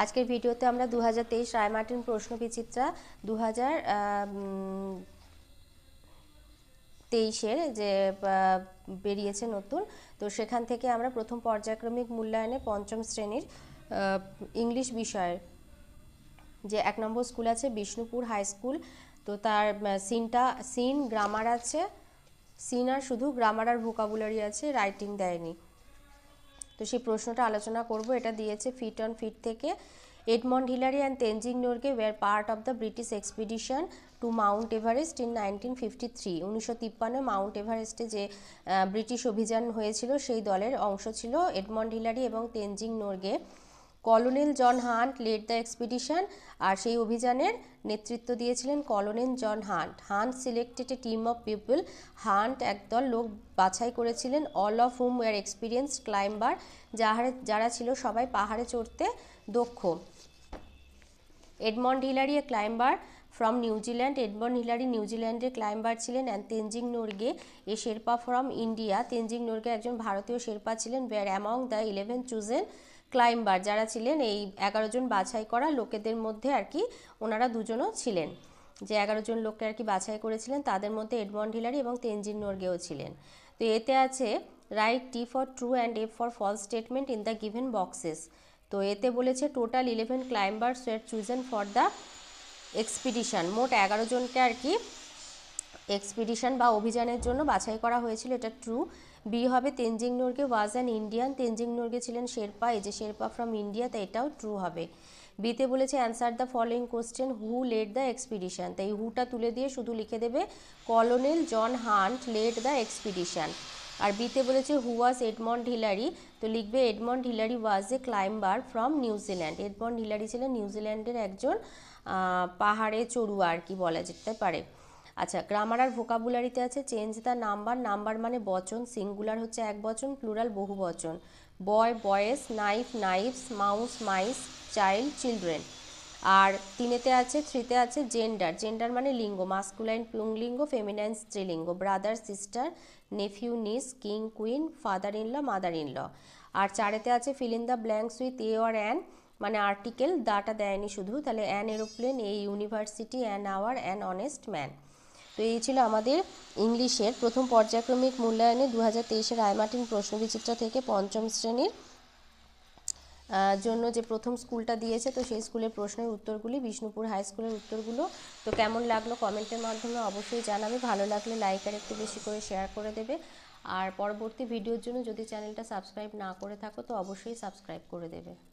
আজকের ভিডিওতে আমরা দু হাজার তেইশ রায়মার্টিন প্রশ্ন বিচিত্রা দু হাজার তেইশের যে বেরিয়েছে নতুন তো সেখান থেকে আমরা প্রথম পর্যায়ক্রমিক মূল্যায়নে পঞ্চম শ্রেণীর ইংলিশ বিষয়ের যে এক নম্বর স্কুল আছে বিষ্ণুপুর হাই স্কুল তো তার সিনটা সিন গ্রামার আছে সিন আর শুধু গ্রামার আর ভোকাবুলারি আছে রাইটিং দেয়নি তো সেই প্রশ্নটা আলোচনা করব এটা দিয়েছে ফিট অন ফিট থেকে Edmund Hillary and Tenzing Norgay were part of the British expedition to Mount Everest in nineteen fifty three উনিশশো তিপ্পান্ন মাউন্ট এভারেস্টে যে ব্রিটিশ অভিযান হয়েছিল সেই দলের অংশ ছিল এডমন্ড হিলারি এবং Tenzing নোরগে colonel John hunt lead the expedition আর সেই অভিযানের নেতৃত্ব দিয়েছিলেন colonel John hunt hunt selected A team of people hunt একদল লোক বাছাই করেছিলেন all of hmm war experience climber যাহার যারা ছিল সবাই পাহাড়ে চড়তে দক্ষ Edmund Hillary A climber from New Zealand Edmund Hillary নিউজিল্যান্ডের ক্লাইম্বার ছিলেন and Tenzing নোরগে A Sherpa from India Tenzing নোরগে একজন ভারতীয় শেরপা ছিলেন war among the eleven chosen climber যারা ছিলেন এই এগারো জন বাছাই করা লোকেদের মধ্যে আর কি ওনারা দুজনও ছিলেন যে এগারো জন লোককে আর কি বাছাই করেছিলেন তাদের মধ্যে এডমন্ড হিলারি এবং তেনজিন নোরগেও ছিলেন তো এতে আছে right T for true and F for false statement in the given boxes তো এতে বলেছে total eleven climber were chosen for the expedition মোট এগারো জনকে আর কি এক্সপিডিশান বা অভিযানের জন্য বাছাই করা হয়েছিল এটা ট্রু বি হবে Tenzing Norgay was an Indian Tenzing Norgay ছিলেন শেরপা এই যে শেরপা ফ্রম ইন্ডিয়া তাই এটাও ট্রু হবে বিতে বলেছে answer the following question who lead the expedition তাই হুটা তুলে দিয়ে শুধু লিখে দেবে colonel John hunt lead the expedition আর বিতে বলেছে হু ওয়াজ এডমন্ড হিলারি তো লিখবে Edmund Hillary was A climber from New Zealand Edmund Hillary ছিলেন নিউজিল্যান্ডের একজন পাহাড়ে চড়ুয়া আর কি বলা যেতে পারে আচ্ছা গ্রামার আর ভোকাবুলারিতে আছে চেঞ্জ দ্য নাম্বার নাম্বার মানে বচন সিঙ্গুলার হচ্ছে এক বচন প্লুরাল বহু বচন boy boys knife knifes mouse mice child children আর তিনেতে আছে থ্রিতে আছে জেন্ডার জেন্ডার মানে লিঙ্গ মাস্কুলাইন পুংলিঙ্গ ফেমিনাইন স্ত্রীলিঙ্গ brother sister nephew niece king queen father in law mother in law আর চারেতে আছে fill in the blanks with a or an মানে আর্টিকেল দাটা দেয়নি শুধু তাহলে an aeroplane a university an hour an honest man তো এই ছিল আমাদের ইংলিশের প্রথম পর্যায়ক্রমিক মূল্যায়নে দু হাজার তেইশের আইমার্টিন প্রশ্নবিচিত্র থেকে পঞ্চম শ্রেণীর জন্য যে প্রথম স্কুলটা দিয়েছে তো সেই স্কুলের প্রশ্নের উত্তরগুলি বিষ্ণুপুর হাই স্কুলের উত্তরগুলো তো কেমন লাগলো কমেন্টের মাধ্যমে অবশ্যই জানাবে ভালো লাগলে লাইক আর একটু বেশি করে শেয়ার করে দেবে আর পরবর্তী ভিডিওর জন্য যদি চ্যানেলটা সাবস্ক্রাইব না করে থাকো তো অবশ্যই সাবস্ক্রাইব করে দেবে